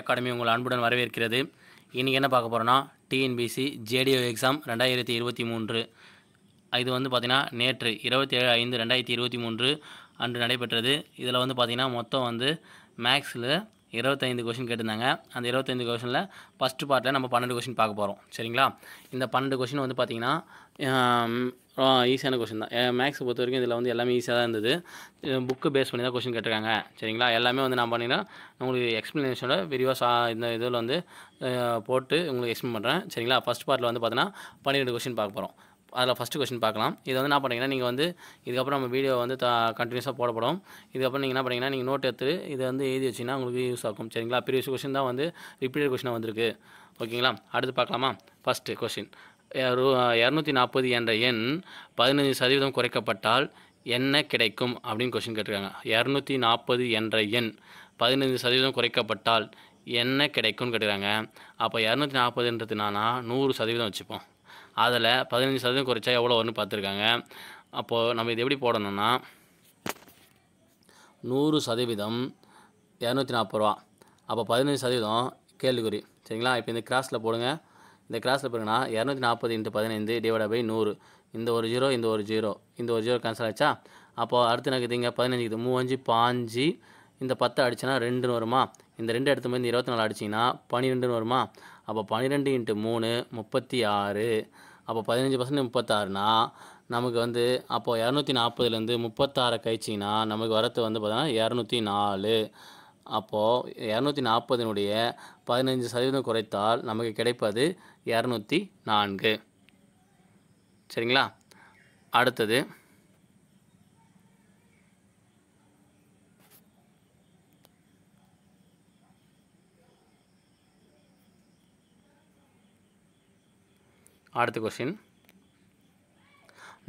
academy உங்கள் அன்புடன் வரவேற்கிறது இன்றைக்கி என்ன பார்க்க போகிறோன்னா டிஎன்பிசி ஜேடிஓ எக்ஸாம் ரெண்டாயிரத்தி இருபத்தி மூன்று இது வந்து பார்த்திங்கன்னா நேற்று இருபத்தி ஏழு ஐந்து ரெண்டாயிரத்தி இருபத்தி மூன்று அன்று நடைபெற்றது இதில் வந்து பார்த்திங்கன்னா மொத்தம் வந்து மேக்ஸில் இருபத்தைந்து கொஷின் கேட்டிருந்தாங்க அந்த இருபத்தைந்து கொஷனில் ஃபஸ்ட்டு பார்ட்டில் நம்ம பன்னெண்டு கொஷின் பார்க்க போகிறோம் சரிங்களா இந்த பன்னெண்டு கொஷின் வந்து பார்த்திங்கன்னா ஈஸியான கொஷின் தான் மேக்ஸை பொறுத்த வரைக்கும் இதில் வந்து எல்லாமே ஈஸியாக தான் இருந்தது புக்கு பேஸ் பண்ணி தான் கொஷின் கேட்டிருக்காங்க சரிங்களா எல்லாமே வந்து நான் பண்ணிங்கன்னா உங்களுக்கு எக்ஸ்ப்ளனேஷனோட விரிவாக சா இந்த இதில் வந்து போட்டு உங்களுக்கு எக்ஸ்பிளைன் பண்ணுறேன் சரிங்களா ஃபஸ்ட் பார்ட்டில் வந்து பார்த்தீங்கன்னா பன்னிரெண்டு கொஷின் பார்க்க போகிறோம் அதில் ஃபஸ்ட்டு கொஸ்டின் பார்க்கலாம் இது வந்து என்ன பண்ணிங்கன்னா நீங்கள் வந்து இதுக்கப்புறம் நம்ம வீடியோ வந்து த கண்டினியூஸாக போடப்படும் இதுக்கப்புறம் நீங்கள் என்ன பண்ணிங்கன்னா நீங்கள் நோட் எடுத்து இதை வந்து எழுதி வச்சிங்கன்னா உங்களுக்கு யூஸ் ஆகும் சரிங்களா ப்ரீவியஸ் கொஸ்டின் தான் வந்து ரிப்பீட்டட் கொஸ்டினாக வந்திருக்கு ஓகேங்களா அடுத்து பார்க்கலாமா ஃபஸ்ட்டு கொஸ்டின் இரநூத்தி நாற்பது என்ற எண் பதினஞ்சு சதவீதம் குறைக்கப்பட்டால் என்ன கிடைக்கும் அப்படின்னு கொஸ்டின் கேட்டிருக்காங்க இரநூத்தி நாற்பது என்ற எண் பதினஞ்சு சதவீதம் குறைக்கப்பட்டால் என்ன கிடைக்கும்னு கேட்டுக்கிறாங்க அப்போ இரநூத்தி நாற்பதுன்றது நானா நூறு சதவீதம் வச்சுப்போம் அதில் பதினஞ்சு சதவீதம் குறைச்சா எவ்வளோ வரும்னு பார்த்துருக்காங்க அப்போது நம்ம இது எப்படி போடணும்னா நூறு சதவீதம் இரநூத்தி நாற்பது ரூபா அப்போ பதினஞ்சு சதவீதம் கேள்விக்குறி சரிங்களா இப்போ இந்த கிராஸில் போடுங்க இந்த கிராஸில் போடுங்கன்னா இரநூத்தி நாற்பது இன்ட்டு பதினைந்து டிவைட் பை நூறு இந்த ஒரு ஜீரோ இந்த ஒரு ஜீரோ இந்த ஒரு ஜீரோ கேன்சல் ஆச்சா அப்போது அடுத்து எனக்கு இதுங்க பதினஞ்சு இது மூவஞ்சு பாஞ்சு இந்த பத்து அடிச்சுன்னா ரெண்டுன்னு வருமா இந்த ரெண்டு எடுத்து போய் இந்த இருபத்தி நாலு அடிச்சிங்கன்னா பன்னிரெண்டுன்னு வருமா அப்போ பன்னிரெண்டு இன்ட்டு மூணு முப்பத்தி ஆறு அப்போ பதினஞ்சு பர்சன்ட் முப்பத்தாறுனா நமக்கு வந்து அப்போது இரநூத்தி நாற்பதுலேருந்து முப்பத்தாறை கழிச்சிங்கன்னா நமக்கு வரத்து வந்து பார்த்தோன்னா இரநூத்தி நாலு அப்போது இரநூத்தி நாற்பதினுடைய பதினஞ்சு சதவீதம் குறைத்தால் நமக்கு கிடைப்பது இரநூத்தி நான்கு சரிங்களா அடுத்தது அடுத்த கொஷின்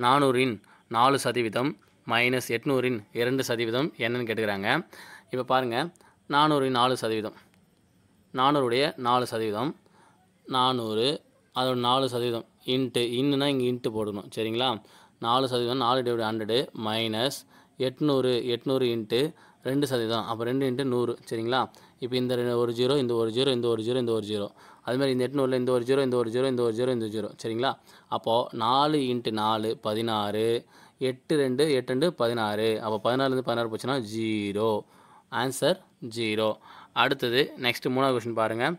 நானூறின் நாலு சதவீதம் மைனஸ் எட்நூறின் இரண்டு சதவீதம் என்னன்னு கேட்டுக்கிறாங்க இப்போ பாருங்கள் நானூறின் நாலு சதவீதம் நானூறுடைய நாலு சதவீதம் நானூறு அதோட நாலு சதவீதம் இன்ட்டு இன்னுனா இங்கே இன்ட்டு போடணும் சரிங்களா நாலு சதவீதம் நாலு டிவைட் ஹண்ட்ரடு மைனஸ் எட்நூறு எட்நூறு இன்ட்டு ரெண்டு சதவீதம் அப்போ ரெண்டு இன்ட்டு நூறு சரிங்களா இப்போ இந்த ஒரு ஜீரோ இந்த ஒரு ஜீரோ இந்த ஒரு ஜீரோ இந்த ஒரு ஜீரோ அதுமாதிரி இந்த எட்நூறில் இந்த ஒரு ஜீரோ இந்த ஒரு ஜீரோ இந்த ஒரு ஜீரோ இந்த ஜீரோ சரிங்களா அப்போது நாலு இன்ட்டு நாலு பதினாறு எட்டு ரெண்டு எட்டு ரெண்டு பதினாறு அப்போ பதினாறுலேருந்து பதினாறு போச்சுன்னா ஜீரோ ஆன்சர் ஜீரோ அடுத்தது நெக்ஸ்ட் மூணாவது கொஷின் பாருங்கள்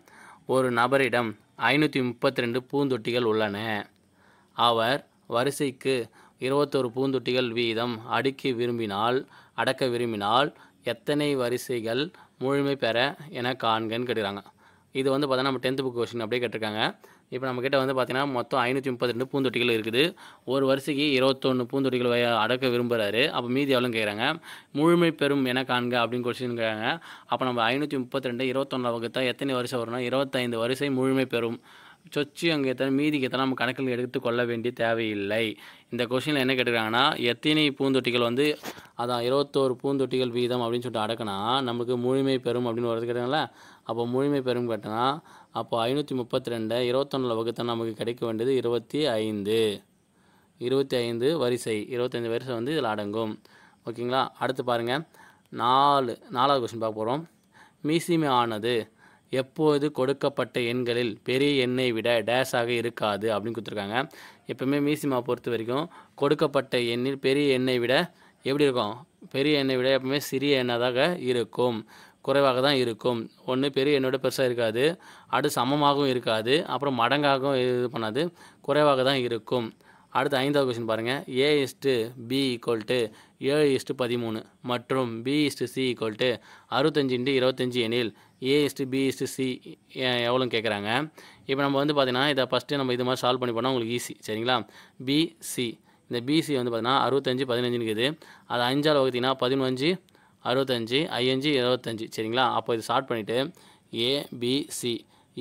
ஒரு நபரிடம் ஐநூற்றி முப்பத்தி ரெண்டு பூந்தொட்டிகள் உள்ளன அவர் வரிசைக்கு இருபத்தோரு பூந்தொட்டிகள் வீதம் அடுக்கி விரும்பினால் அடக்க விரும்பினால் எத்தனை வரிசைகள் முழுமை பெற என காண்கன்னு கேட்குறாங்க இது வந்து பார்த்தீங்கன்னா நம்ம டென்த் புக் கொஷின் அப்படியே கேட்டிருக்காங்க இப்போ நம்மக்கிட்ட வந்து பார்த்திங்கன்னா மொத்தம் ஐநூற்றி முப்பத்தி ரெண்டு பூந்தொட்டிகள் இருக்குது ஒரு வருஷைக்கு இருபத்தொன்று பூந்தொட்டிகள் வய அடக்க விரும்புகிறாரு அப்போ மீதி எவ்வளோன்னு கேட்குறாங்க முழுமை பெறும் என காண்க அப்படின்னு கொஸ்டின் கேட்குறாங்க அப்போ நம்ம ஐநூற்றி முப்பத்தி ரெண்டு இருபத்தொன்றாம் வகுத்தா எத்தனை வருஷம் வரும்னா இருபத்தைந்து வருஷம் முழுமை பெறும் சொச்சி அங்கே எத்தனை மீதிக்கு எத்தனை நம்ம கணக்கில் எடுத்து கொள்ள வேண்டிய தேவையில்லை இந்த கொஷினில் என்ன கேட்டுக்கிறாங்கன்னா எத்தனை பூந்தொட்டிகள் வந்து அதான் இருபத்தோரு பூந்தொட்டிகள் வீதம் அப்படின்னு சொல்லிட்டு அடக்கினா நமக்கு முழுமை பெறும் அப்படின்னு வரது கேட்டாங்களா அப்போ முழுமை பெறும் கட்டணம் அப்போ ஐநூற்றி முப்பத்தி ரெண்டு இருபத்தொன்னில் வகுத்தா நமக்கு கிடைக்க வேண்டியது இருபத்தி ஐந்து இருபத்தி ஐந்து வரிசை இருபத்தஞ்சி வரிசை வந்து இதில் அடங்கும் ஓகேங்களா அடுத்து பாருங்கள் நாலு நாலாவது கொஸ்டின் பார்க்க போகிறோம் மீசிமை ஆனது எப்போது கொடுக்கப்பட்ட எண்களில் பெரிய எண்ணை விட டேஷாக இருக்காது அப்படின்னு கொடுத்துருக்காங்க எப்போவுமே மீசிமா பொறுத்த வரைக்கும் கொடுக்கப்பட்ட எண்ணில் பெரிய எண்ணை விட எப்படி இருக்கும் பெரிய எண்ணை விட எப்பவுமே சிறிய எண்ணாதாக இருக்கும் குறைவாக தான் இருக்கும் ஒன்று பெரிய என்னோட பெருசாக இருக்காது அடுத்து சமமாகவும் இருக்காது அப்புறம் மடங்காகவும் இது பண்ணாது குறைவாக தான் இருக்கும் அடுத்து ஐந்தாவது கொஸ்டின் பாருங்கள் A is to B equal to ஏழு இஸ்ட்டு பதிமூணு மற்றும் B is to C equal to அறுபத்தஞ்சு இன்ட்டு இருபத்தஞ்சி எனில் A is to B is to C எவ்வளோன்னு கேட்குறாங்க இப்போ நம்ம வந்து பார்த்தீங்கன்னா இதை ஃபஸ்ட்டு நம்ம இது மாதிரி சால்வ் பண்ணி போனால் உங்களுக்கு ஈஸி சரிங்களா பிசி இந்த பிசி வந்து பார்த்தீங்கன்னா அறுபத்தஞ்சு பதினஞ்சுன்னு இருக்குது அது அஞ்சாவது வகுத்தீங்கன்னா பதினஞ்சு அறுபத்தஞ்சி ஐஎன்ஜி இருபத்தஞ்சி சரிங்களா அப்போ இது ஸ்டார்ட் பண்ணிவிட்டு ஏபிசி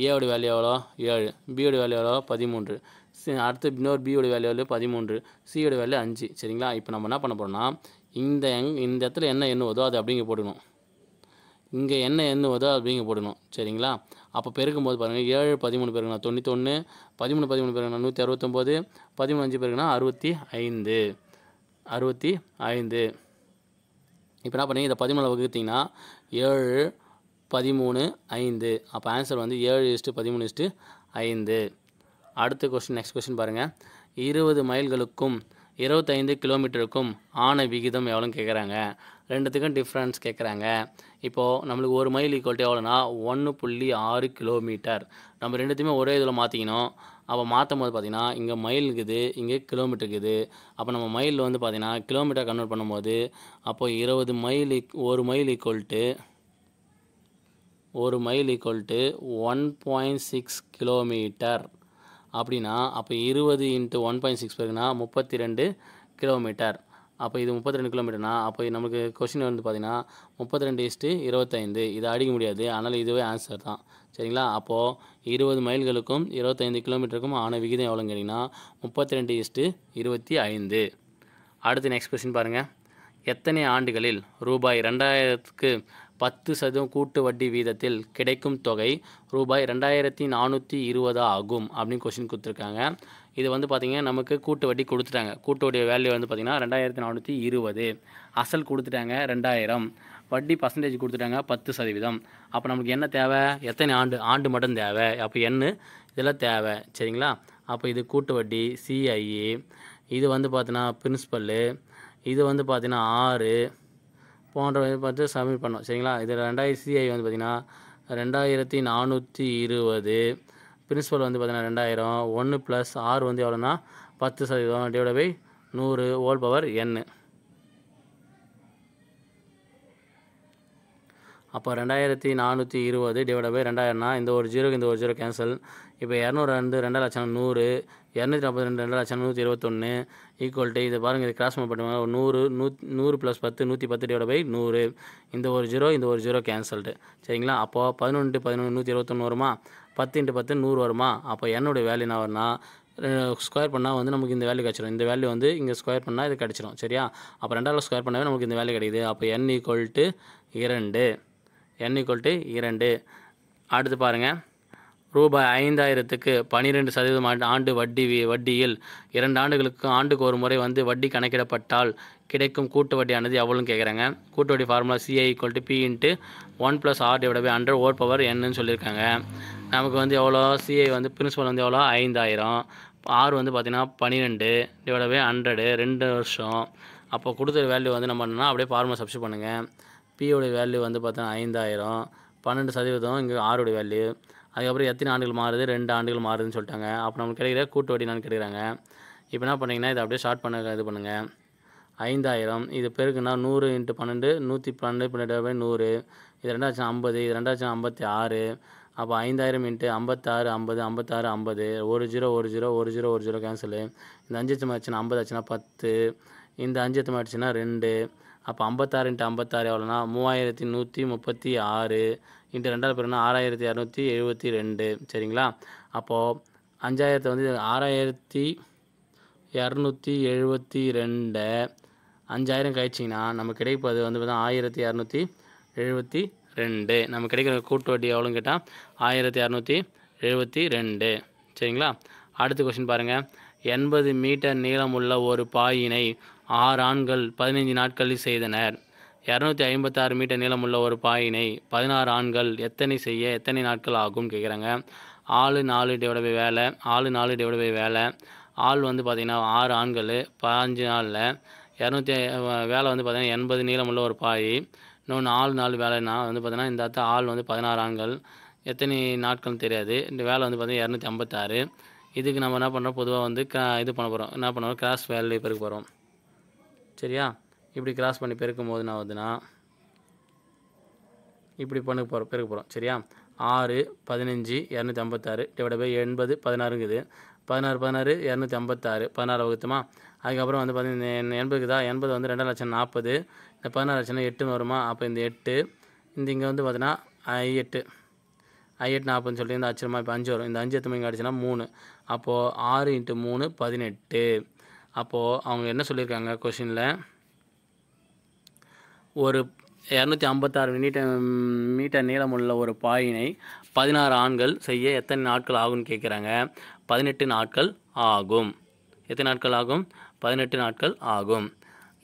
ஏவோட வேல்யூ எவ்வளோ ஏழு பியோட வேல்யூ எவ்வளோ பதிமூன்று அடுத்து இன்னொரு பியோட வேல்யூ எவ்வளோ பதிமூன்று சியோட வேல்யூ அஞ்சு சரிங்களா இப்போ நம்ம என்ன பண்ண போகிறோம்னா இந்த எங் இந்த இடத்துல என்ன எண்ணுவதோ அது அப்படிங்க போடணும் இங்கே என்ன எண்ணுவதோ அப்படிங்க போடணும் சரிங்களா அப்போ பெருக்கும்போது பாருங்கள் ஏழு பதிமூணு பெருங்கண்ணா தொண்ணூத்தொன்று பதிமூணு பதிமூணு பெருங்கண்ணா நூற்றி அறுபத்தொம்போது பதிமூணு அஞ்சு பெருங்கண்ணா அறுபத்தி ஐந்து அறுபத்தி ஐந்து இப்போ என்ன பண்ணி இதை பதிமூணு வகுத்தீங்கன்னா ஏழு பதிமூணு ஐந்து அப்போ ஆன்சர் வந்து ஏழு இஸ்ட்டு பதிமூணு இஸ்ட்டு ஐந்து அடுத்த கொஸ்டின் நெக்ஸ்ட் கொஸ்டின் பாருங்கள் இருபது மைல்களுக்கும் இருபத்தைந்து கிலோமீட்டருக்கும் ஆன விகிதம் எவ்வளோன்னு கேட்குறாங்க ரெண்டுத்துக்கும் டிஃப்ரென்ஸ் கேட்குறாங்க இப்போது நம்மளுக்கு ஒரு மைல் ஈக்குவல்ட்டி எவ்வளோனா ஒன்று புள்ளி ஆறு கிலோமீட்டர் நம்ம ரெண்டுத்தையுமே ஒரே இதில் மாற்றிக்கணும் அப்போ மாற்றும் போது பார்த்திங்கன்னா இங்கே மைல் இருக்குது இங்கே கிலோமீட்டர் இருக்குது அப்போ நம்ம மைலில் வந்து பார்த்திங்கன்னா கிலோமீட்டர் கன்வெர்ட் பண்ணும்போது அப்போ இருபது மைல் ஒரு மைல் ஈக்குவல்ட்டு ஒரு mile equal to one point six kilometre அப்படின்னா அப்போ இருபது இன்ட்டு ஒன் பாயிண்ட் சிக்ஸ் பேருக்குன்னா முப்பத்தி ரெண்டு கிலோமீட்டர் அப்போ இது முப்பத்தி ரெண்டு கிலோமீட்டர்னா அப்போ நமக்கு கொஷின் வந்து பார்த்திங்கன்னா முப்பத்தி ரெண்டு இஸ்ட்டு இருபத்தைந்து இதை அடிக்க முடியாது ஆனால் இதுவே ஆன்சர் தான் சரிங்களா அப்போது இருபது மைல்களுக்கும் இருபத்தைந்து கிலோமீட்டருக்கும் ஆன விகிதம் எவ்வளோன்னு கேட்டிங்கன்னா முப்பத்தி ரெண்டு இஸ்ட்டு இருபத்தி ஐந்து அடுத்து நெக்ஸ்ட் கொஷின் பாருங்கள் எத்தனை ஆண்டுகளில் ரூபாய் ரெண்டாயிரத்துக்கு பத்து சதவீதம் கூட்டு வட்டி வீதத்தில் கிடைக்கும் தொகை ரூபாய் ரெண்டாயிரத்தி நானூற்றி இருபதாக ஆகும் அப்படின்னு கொஷின் கொடுத்துருக்காங்க இது வந்து பார்த்திங்கன்னா நமக்கு கூட்டு வட்டி கொடுத்துட்டாங்க கூட்டுடைய வேல்யூ வந்து பார்த்திங்கன்னா ரெண்டாயிரத்தி நானூற்றி இருபது அசல் கொடுத்துட்டாங்க ரெண்டாயிரம் வட்டி பர்சன்டேஜ் கொடுத்துட்டாங்க பத்து சதவீதம் அப்போ நமக்கு என்ன தேவை எத்தனை ஆண்டு ஆண்டு மட்டும் தேவை அப்போ என்ன இதெல்லாம் தேவை சரிங்களா அப்போ இது கூட்டு வட்டி சிஐஇ இது வந்து பார்த்தினா பிரின்ஸ்பல்லு இது வந்து பார்த்தீங்கன்னா ஆறு போன்றவை பார்த்து சப்மிட் பண்ணோம் சரிங்களா இது ரெண்டாயிரம் சிஐ வந்து பார்த்திங்கன்னா ரெண்டாயிரத்தி நானூற்றி இருபது பிரின்ஸிபல் வந்து பார்த்திங்கன்னா ரெண்டாயிரம் ஒன்று ப்ளஸ் ஆறு வந்து எவ்வளோன்னா பத்து சதவீதம் டிவைட் பை நூறு ஓல் பவர் என்னு அப்போ ரெண்டாயிரத்தி நானூற்றி இருபது டிவைட் பை ரெண்டாயிரம்னா இந்த ஒரு ஜீரோக்கு இந்த ஒரு ஜீரோ கேன்சல் இப்போ இரநூறு ரெண்டு ரெண்டு லட்சம் நூறு இரநூத்தி நாற்பது ரெண்டு ரெண்டு லட்சம் நூற்றி இருபத்தொன்று ஈக்குவல் டு இது பாருங்கள் இது கிராஸ் பண்ணுவாங்க ஒரு நூறு நூ நூறு ப்ளஸ் பத்து நூற்றி பத்து டிவைட் பை நூறு இந்த ஒரு ஜீரோ இந்த ஒரு ஜீரோ கேன்சல்டு சரிங்களா அப்போது பதினொன்று பதினொன்று நூற்றி இருபத்தொன்று வருமா பத்து இன்ட்டு பத்து நூறு வருமா அப்போ என்னுடைய வேல்யூ என்ன வரும்னா ஸ்கொயர் பண்ணால் வந்து நமக்கு இந்த வேல்யூ கிடச்சிடும் இந்த வேல்யூ வந்து இங்கே ஸ்கொயர் பண்ணால் இது கிடச்சிரும் சரியா அப்போ ரெண்டாவது ஸ்கொயர் பண்ணவே நமக்கு இந்த வேல்யூ கிடைக்குது அப்போ என் ஈக்குவல் டு இரண்டு என் ஈக்குவல் டு இரண்டு அடுத்து பாருங்கள் ரூபாய் ஐந்தாயிரத்துக்கு பனிரெண்டு சதவீதம் ஆண்டு வட்டி வட்டியில் இரண்டு ஆண்டுகளுக்கு ஆண்டுக்கு ஒரு முறை வந்து வட்டி கணக்கிடப்பட்டால் கிடைக்கும் கூட்டு வட்டியானது எவ்வளோன்னு கேட்குறாங்க கூட்டு வட்டி formula CI equal to P into one plus R divide by hundred whole power என்னன்னு சொல்லியிருக்காங்க நமக்கு வந்து எவ்வளோ சிஐ வந்து பிரின்ஸிபல் வந்து எவ்வளோ ஐந்தாயிரம் ஆறு வந்து பார்த்திங்கன்னா பன்னிரெண்டு டிவைட் பை ஹண்ட்ரடு ரெண்டு வருஷம் அப்போ கொடுத்த வேல்யூ வந்து நம்ம பண்ணோம்னா அப்படியே ஃபார்முலா சப்ஸ்ட் பண்ணுங்கள் பியோடைய வேல்யூ வந்து பார்த்தீங்கன்னா ஐந்தாயிரம் பன்னெண்டு சதவீதம் இங்கே ஆறுடைய வேல்யூ அதுக்கப்புறம் எத்தனை ஆண்டுகள் மாறுது ரெண்டு ஆண்டுகள் மாறுதுன்னு சொல்லிட்டாங்க அப்போ நமக்கு கிடைக்கிற கூட்டு நான் கேட்குறாங்க இப்போ என்ன பண்ணிங்கன்னா இதை அப்படியே ஷார்ட் பண்ண இது பண்ணுங்கள் ஐந்தாயிரம் இது பெருக்குன்னா நூறு இன்ட்டு பன்னெண்டு நூற்றி பன்னெண்டு பன்னெண்டு நூறு இது ரெண்டாச்சும் ஐம்பது இது ரெண்டாச்சும் ஐம்பத்தி ஆறு அப்போ ஐந்தாயிரம் இன்ட்டு ஐம்பத்தாறு ஐம்பது ஐம்பத்தாறு ஐம்பது ஒரு ஜீரோ ஒரு ஜீரோ ஒரு ஜீரோ ஒரு ஜீரோ கேன்சலு இந்த அஞ்சு எத்தம் ஆச்சுன்னா ஐம்பது ஆச்சுன்னா பத்து இந்த அஞ்சு எத்தம் ஆச்சுன்னா ரெண்டு அப்போ ஐம்பத்தாறு இன்ட்டு ஐம்பத்தாறு எவ்வளோனா மூவாயிரத்தி நூற்றி முப்பத்தி ஆறு இன்ட்டு ரெண்டாவது பேருன்னா ஆறாயிரத்தி இரநூத்தி எழுபத்தி ரெண்டு சரிங்களா அப்போது அஞ்சாயிரத்தை வந்து ஆறாயிரத்தி இரநூத்தி எழுபத்தி ரெண்டு அஞ்சாயிரம் கழிச்சிங்கன்னா நமக்கு கிடைப்பது வந்து பார்த்தா ஆயிரத்தி இரநூத்தி எழுபத்தி ரெண்டு நம்ம கிடைக்கிற கூட்டு வட்டி எவ்வளோன்னு கேட்டால் ஆயிரத்தி அறநூற்றி எழுபத்தி ரெண்டு சரிங்களா அடுத்த கொஷின் பாருங்கள் எண்பது மீட்டர் நீளமுள்ள ஒரு பாயினை ஆறு ஆண்கள் பதினைஞ்சு நாட்களில் செய்தனர் இரநூத்தி ஐம்பத்தாறு மீட்டர் நீளமுள்ள ஒரு பாயினை பதினாறு ஆண்கள் எத்தனை செய்ய எத்தனை நாட்கள் ஆகும்னு கேட்குறாங்க ஆளு நாலு டிவைட் பை வேலை ஆளு நாலு டிவைட் பை வேலை ஆள் வந்து பார்த்திங்கன்னா ஆறு ஆண்கள் பாஞ்சு நாளில் இரநூத்தி வேலை வந்து பார்த்திங்கன்னா எண்பது நீளமுள்ள ஒரு பாய் இன்னொன்று ஆள் நாள் வேலைன்னா வந்து பார்த்தீங்கன்னா இந்த இடத்த ஆள் வந்து பதினாறு ஆண்கள் எத்தனை நாட்கள்னு தெரியாது இந்த வேலை வந்து பார்த்தீங்கன்னா இரநூத்தி ஐம்பத்தாறு இதுக்கு நம்ம என்ன பண்ணுறோம் பொதுவாக வந்து க இது பண்ண போகிறோம் என்ன பண்ணுவோம் கிராஸ் வேலை பெருக்க போகிறோம் சரியா இப்படி கிராஸ் பண்ணி பெருக்கும் போது என்ன வந்துன்னா இப்படி பண்ண போகிறோம் பெருக்க போகிறோம் சரியா ஆறு பதினஞ்சு இரநூத்தி ஐம்பத்தாறு டிவைட் பை எண்பது பதினாறுங்குது பதினாறு பதினாறு இரநூத்தி ஐம்பத்தாறு பதினாறு வகுத்துமா அதுக்கப்புறம் வந்து பார்த்தீங்கன்னா எண்பதுக்கு தான் எண்பது வந்து ரெண்டு லட்சம் நாற்பது இந்த பதினாறு ஆச்சுன்னா எட்டுன்னு வருமா அப்போ இந்த எட்டு இந்த இங்கே வந்து பார்த்தீங்கன்னா ஐ எட்டு ஐ எட்டு நாற்பதுன்னு சொல்லி இந்த அச்சரமா இப்போ அஞ்சு வரும் இந்த அஞ்சு எத்தனை இங்கே அடிச்சுன்னா மூணு அப்போது ஆறு இன்ட்டு மூணு பதினெட்டு அப்போது அவங்க என்ன சொல்லியிருக்காங்க கொஷினில் ஒரு இரநூத்தி ஐம்பத்தாறு மீட்டர் மீட்டர் நீளமுள்ள ஒரு பாயினை பதினாறு ஆண்கள் செய்ய எத்தனை நாட்கள் ஆகும்னு கேட்குறாங்க பதினெட்டு நாட்கள் ஆகும் எத்தனை நாட்கள் ஆகும் பதினெட்டு நாட்கள் ஆகும்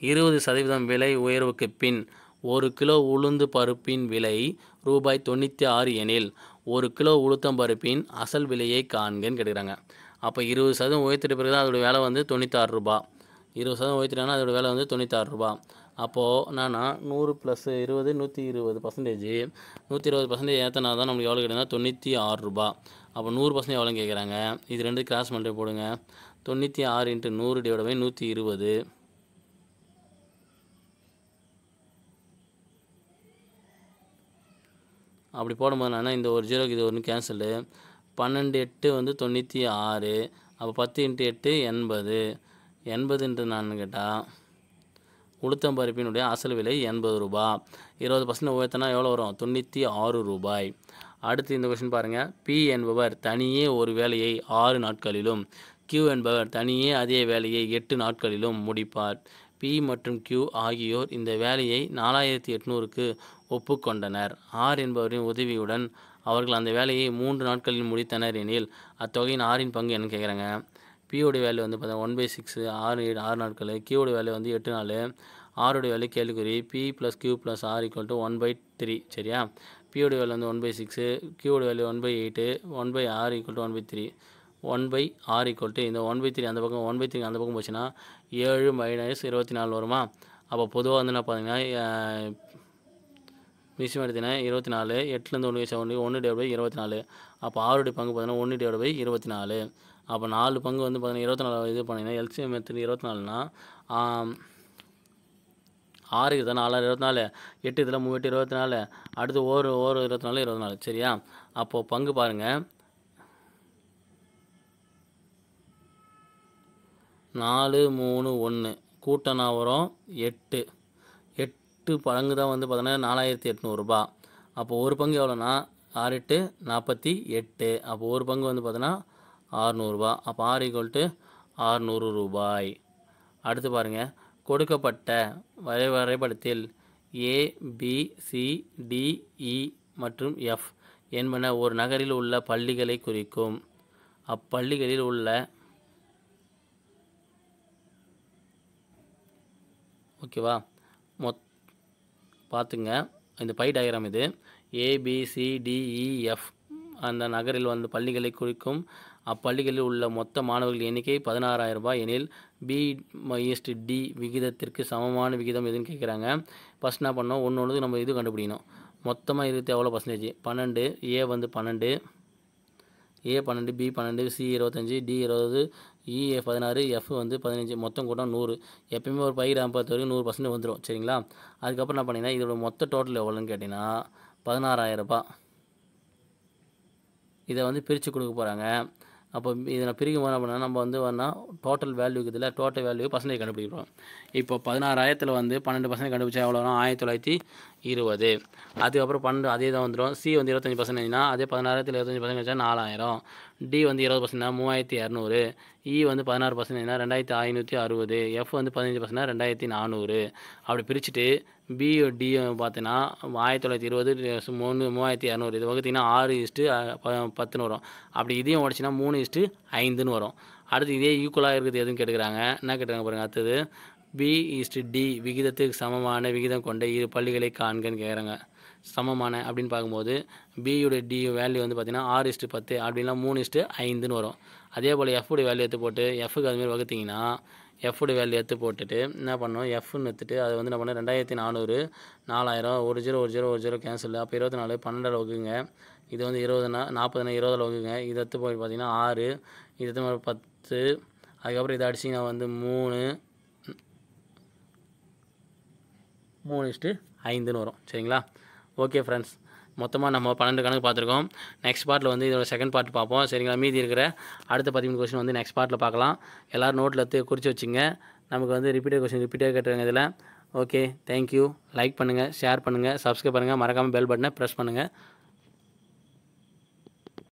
இருபது சதவீதம் விலை உயர்வுக்கு பின் ஒரு கிலோ உளுந்து பருப்பின் விலை ரூபாய் தொண்ணூற்றி ஆறு எனில் ஒரு கிலோ உளுத்தம் பருப்பின் அசல் விலையை காண்கன்னு கேட்குறாங்க அப்போ இருபது சதவீதம் உயர்த்திட்டு பிறகு தான் அதோடய விலை வந்து ஆறு ரூபா இருபது சதவீதம் உயர்த்திட்டாங்கன்னா அதோடய விலை வந்து தொண்ணூத்தாறு ரூபா அப்போது என்னன்னா நூறு ப்ளஸ் இருபது நூற்றி இருபது பர்சன்டேஜ் நூற்றி இருபது பர்சன்டேஜ் ஏற்றினா தான் நம்மளுக்கு எவ்வளோ கேட்டால் தொண்ணூற்றி ஆறு ரூபா அப்போ நூறு பர்சன்டேஜ் எவ்வளோ கேட்குறாங்க இது ரெண்டு கிராஸ் மல்டி போடுங்க தொண்ணூற்றி ஆறு இன்ட்டு நூறு டிவைட் பை நூற்றி இருபது அப்படி போடும்போது என்னென்னா இந்த ஒரு ஜீரோக்கு இது ஒன்று கேன்சலு பன்னெண்டு எட்டு வந்து தொண்ணூற்றி ஆறு அப்போ பத்து இன்ட்டு எட்டு எண்பது எண்பதுன்ட்டு நான் கேட்டால் உளுத்தம் பருப்பினுடைய அசல் விலை எண்பது ரூபா இருபது பர்சன்ட் உயர்த்தினா எவ்வளோ வரும் தொண்ணூற்றி ஆறு ரூபாய் அடுத்து இந்த கொஷின் பாருங்கள் பி என்பவர் தனியே ஒரு வேலையை ஆறு நாட்களிலும் கியூ என்பவர் தனியே அதே வேலையை எட்டு நாட்களிலும் முடிப்பார் பி மற்றும் கியூ ஆகியோர் இந்த வேலையை நாலாயிரத்தி எட்நூறுக்கு ஒப்புக்கொண்டனர் ஆர் என்பவரின் உதவியுடன் அவர்கள் அந்த வேலையை மூன்று நாட்களில் முடித்தனர் எனில் அத்தொகையின் ஆறின் பங்கு என்ன கேட்குறாங்க பியோடைய வேலை வந்து பார்த்தீங்கன்னா ஒன் பை சிக்ஸு ஆறு ஆறு நாட்கள் கியூடைய வேலை வந்து எட்டு நாள் ஆருடைய வேலை கேள்விக்குறி P plus Q plus R equal to one by three சரியா பியோடைய வேலை வந்து ஒன் பை சிக்ஸு கியூடைய value one by eight one by R equal to one by three one by R equal to இந்த ஒன் பை த்ரீ அந்த பக்கம் one by three அந்த பக்கம் போச்சுன்னா ஏழு மைனஸ் இருபத்தி நாலு வருமா அப்போ பொதுவாக வந்து என்ன பார்த்தீங்கன்னா மிஷின் எடுத்தீங்கன்னா இருபத்தி நாலு எட்டுலேருந்து ஒன்று வச்சா ஒன்று ஒன்று டிவைட் பை இருபத்தி நாலு அப்போ ஆறுடைய பங்கு பார்த்தீங்கன்னா ஒன்று டிவைட் பை இருபத்தி நாலு அப்போ நாலு பங்கு வந்து பார்த்தீங்கன்னா இருபத்தி நாலு இது பண்ணிங்கன்னா எல்சிஎம் எத்தனை இருபத்தி நாலுன்னா ஆறு இதில் நாலாறு இருபத்தி நாலு எட்டு இதில் மூவெட்டு இருபத்தி நாலு அடுத்து ஒரு ஒரு இருபத்தி நாலு இருபத்தி நாலு சரியா அப்போது பங்கு பாருங்கள் நாலு மூணு ஒன்று கூட்டனா வரும் எட்டு எட்டு பழங்கு தான் வந்து பார்த்தோன்னா நாலாயிரத்தி எட்நூறுரூபா அப்போது ஒரு பங்கு எவ்வளோனா ஆறு எட்டு நாற்பத்தி எட்டு அப்போ ஒரு பங்கு வந்து பார்த்தோன்னா ஆறுநூறுபா அப்போ ஆறு ஈக்குவல் டு ஆறுநூறு ரூபாய் அடுத்து பாருங்கள் கொடுக்கப்பட்ட வரை வரைபடத்தில் ஏ பி சி மற்றும் எஃப் என்பன ஒரு நகரில் உள்ள பள்ளிகளை குறிக்கும் அப்பள்ளிகளில் உள்ள ஓகேவா மொத் பார்த்துங்க இந்த பை டயக்ராம் இது ஏபிசிடிஇஎஃப் e, அந்த நகரில் வந்து பள்ளிகளை குறிக்கும் அப்பள்ளிகளில் உள்ள மொத்த மாணவர்கள் எண்ணிக்கை பதினாறாயிரம் ரூபாய் எனில் பி ஈஸ்ட் டி விகிதத்திற்கு சமமான விகிதம் எதுன்னு கேட்குறாங்க ஃபஸ்ட் என்ன பண்ணோம் ஒன்று ஒன்று நம்ம இது கண்டுபிடிக்கணும் மொத்தமாக இருக்கிறது எவ்வளோ பர்சன்டேஜ் பன்னெண்டு ஏ வந்து பன்னெண்டு ஏ பன்னெண்டு பி பன்னெண்டு சி இருபத்தஞ்சி டி இருபது இஏ e பதினாறு எஃப் வந்து பதினஞ்சு மொத்தம் கூட நூறு எப்பயுமே ஒரு பைகிராம் பார்த்து வரைக்கும் நூறு பர்சன்ட் வந்துடும் சரிங்களா அதுக்கப்புறம் என்ன பண்ணிங்கன்னா இதோட மொத்த டோட்டல் எவ்வளோன்னு கேட்டிங்கன்னா பதினாறாயிரரூபா இதை வந்து பிரித்து கொடுக்க போகிறாங்க அப்போ இதை நான் பிரிக்கும் போது என்ன நம்ம வந்து வேணால் டோட்டல் வேல்யூ இதில் டோட்டல் வேல்யூ பர்சன்டேஜ் கண்டுபிடிக்கிறோம் இப்போ பதினாறாயிரத்தில் வந்து பன்னெண்டு பர்சன்ட் கண்டுபிடிச்சா எவ்வளோனா ஆயிரத்தி தொள்ளாயிரத்தி இருபது அதுக்கப்புறம் பன்னெண்டு அதே தான் வந்துடும் சி வந்து இருபத்தஞ்சி பர்சன்டேஜ்னா அதே பதினாறாயிரத்தில் இருபத்தஞ்சி பர்சன்டேஜ் வச்சா நாலாயிரம் டி வந்து இருபது பர்சன்ட்னா மூவாயிரத்தி இரநூறு இ e வந்து பதினாறு பர்சன்டேஜ்னா ரெண்டாயிரத்தி ஐநூற்றி அறுபது எஃப் வந்து பதினஞ்சு பர்சன்ட்னா ரெண்டாயிரத்தி நானூறு அப்படி பிரிச்சுட்டு பி டி பார்த்தீங்கன்னா ஆயிரத்தி தொள்ளாயிரத்தி இருபது மூணு மூவாயிரத்தி இரநூறு இது பார்த்திங்கன்னா ஆறு இஸ்ட்டு பத்துன்னு வரும் அப்படி இதையும் உடச்சின்னா மூணு இஸ்ட்டு ஐந்துன்னு வரும் அடுத்து இதே ஈக்குவலாக இருக்குது எதுவும் கேட்டுக்கிறாங்க என்ன கேட்குறாங்க பாருங்கள் அடுத்தது பி இஸ்ட்டு டி விகிதத்துக்கு சமமான விகிதம் கொண்ட இரு பள்ளிகளை காண்கன்னு கேட்குறாங்க சமமான அப்படின்னு பார்க்கும்போது பியுடைய டி வேல்யூ வந்து பார்த்திங்கன்னா ஆறு இஸ்ட்டு பத்து அப்படின்னா மூணு இஸ்ட்டு ஐந்துன்னு வரும் அதே போல் எஃப்டைய வேல்யூ எடுத்து போட்டு எஃப்க்கு அதுமாரி வகுத்திங்கன்னா எஃப்டு வேல்யூ எடுத்து போட்டுட்டு என்ன பண்ணோம் எஃப்னு எடுத்துகிட்டு அதை வந்து என்ன பண்ணோம் ரெண்டாயிரத்தி நானூறு நாலாயிரம் ஒரு ஜீரோ ஒரு ஜீரோ ஒரு ஜீரோ கேன்சல் அப்போ இருபத்தி நாலு பன்னெண்டில் வகுங்க இது வந்து இருபதுனா நாற்பதுனா இருபதில் வகுங்க இதை எடுத்து போயிட்டு பார்த்தீங்கன்னா ஆறு இது பத்து அதுக்கப்புறம் இதை அடிச்சிங்கன்னா வந்து மூணு மூணு இஸ்ட்டு ஐந்துன்னு வரும் சரிங்களா ஓகே ஃப்ரெண்ட்ஸ் மொத்தமாக நம்ம பன்னெண்டு கணக்கு பார்த்துருக்கோம் நெக்ஸ்ட் பார்ட்டில் வந்து இதோட செகண்ட் பார்ட் பார்ப்போம் சரிங்களா மீதி இருக்கிற அடுத்த பதிமூணு கொஸ்டின் வந்து நெக்ஸ்ட் பார்ட்டில் பார்க்கலாம் எல்லோரும் நோட்டில் எடுத்து குறித்து வச்சுங்க நமக்கு வந்து ரிப்பீட்டட் கொஸ்டின் ரிப்பீட்டாக கேட்டுருங்க இதில் ஓகே தேங்க்யூ லைக் பண்ணுங்கள் ஷேர் பண்ணுங்கள் சப்ஸ்கிரைப் பண்ணுங்கள் மறக்காமல் பெல் பட்டனை ப்ரெஸ் பண்ணுங்கள்